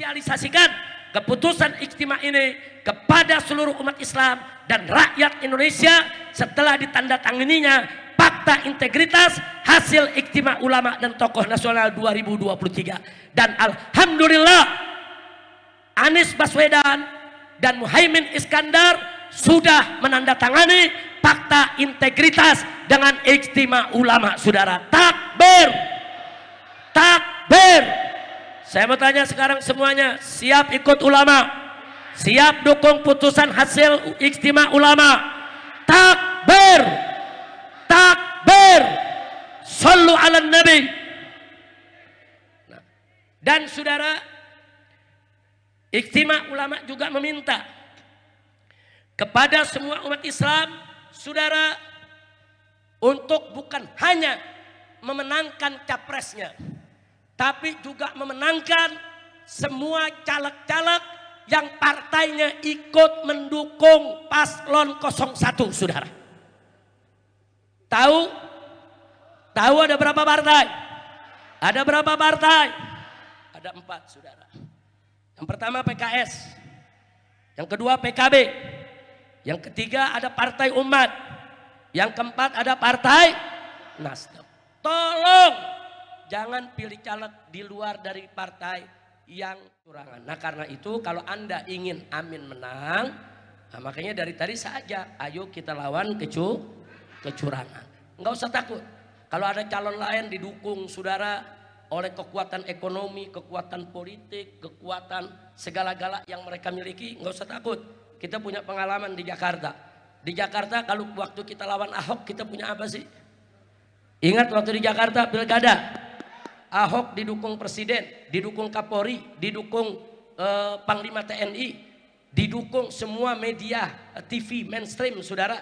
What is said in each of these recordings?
Sosialisasikan keputusan ijtima ini kepada seluruh umat Islam dan rakyat Indonesia setelah ditandatanganinya Fakta Integritas Hasil Iktima Ulama dan Tokoh Nasional 2023. Dan Alhamdulillah Anies Baswedan dan Muhaimin Iskandar sudah menandatangani Fakta Integritas dengan Iktima Ulama. Saudara, takbir! Takbir! Saya mau tanya sekarang semuanya, siap ikut ulama? Siap dukung putusan hasil ijtima ulama? Takbir! Takbir! Sallu ala nabi! Nah. Dan saudara, ijtima ulama juga meminta kepada semua umat Islam, saudara, untuk bukan hanya memenangkan capresnya, tapi juga memenangkan semua caleg-caleg yang partainya ikut mendukung paslon 01 saudara tahu tahu ada berapa partai ada berapa partai ada empat saudara yang pertama PKS yang kedua PKB yang ketiga ada partai umat yang keempat ada partai Nasdem tolong jangan pilih caleg di luar dari partai yang curangan. Nah karena itu kalau Anda ingin Amin menang, nah, makanya dari tadi saja ayo kita lawan kecu kecurangan. Enggak usah takut. Kalau ada calon lain didukung saudara oleh kekuatan ekonomi, kekuatan politik, kekuatan segala-gala yang mereka miliki, enggak usah takut. Kita punya pengalaman di Jakarta. Di Jakarta kalau waktu kita lawan Ahok, kita punya apa sih? Ingat waktu di Jakarta pilkada, Ahok didukung presiden, didukung Kapolri, didukung eh, Panglima TNI, didukung semua media eh, TV mainstream, saudara,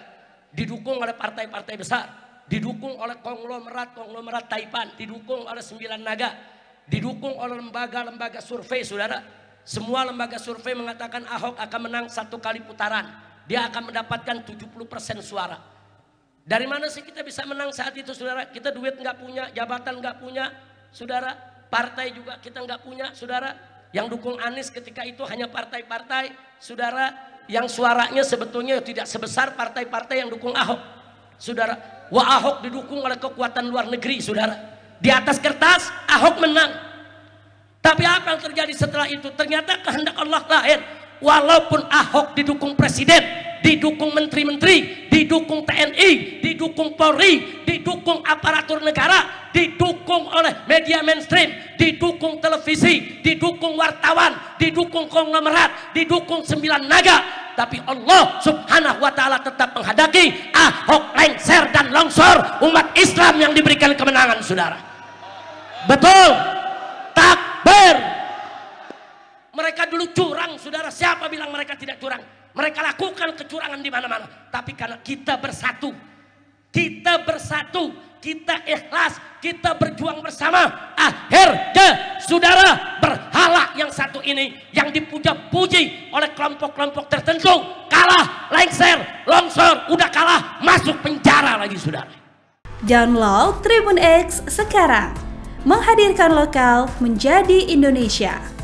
didukung oleh partai-partai besar, didukung oleh konglomerat konglomerat Taipan, didukung oleh sembilan naga, didukung oleh lembaga-lembaga survei, saudara. Semua lembaga survei mengatakan Ahok akan menang satu kali putaran. Dia akan mendapatkan 70% suara. Dari mana sih kita bisa menang saat itu saudara? Kita duit nggak punya, jabatan nggak punya, saudara. Partai juga kita nggak punya, saudara. Yang dukung Anies ketika itu hanya partai-partai, saudara. Yang suaranya sebetulnya tidak sebesar partai-partai yang dukung Ahok, saudara. Wah Ahok didukung oleh kekuatan luar negeri, saudara. Di atas kertas Ahok menang. Tapi apa yang terjadi setelah itu? Ternyata kehendak Allah lahir, Walaupun Ahok didukung presiden, didukung menteri-menteri, didukung TNI, didukung Polri, didukung aparatur negara, didukung oleh media mainstream, didukung televisi, didukung wartawan, didukung konglomerat, didukung sembilan naga. Tapi Allah subhanahu wa ta'ala tetap menghadapi Ahok lengser dan longsor umat Islam yang diberikan kemenangan saudara. Betul. Takbir. Mereka dulu curang, saudara. Siapa bilang mereka tidak curang? Mereka lakukan kecurangan di mana-mana. Tapi karena kita bersatu. Kita bersatu. Kita ikhlas. Kita berjuang bersama. Akhirnya saudara berhala yang satu ini. Yang dipuja-puji oleh kelompok-kelompok tertentu. Kalah, lengser, longsor. Udah kalah masuk penjara lagi saudara. Download Tribun X sekarang. Menghadirkan lokal menjadi Indonesia.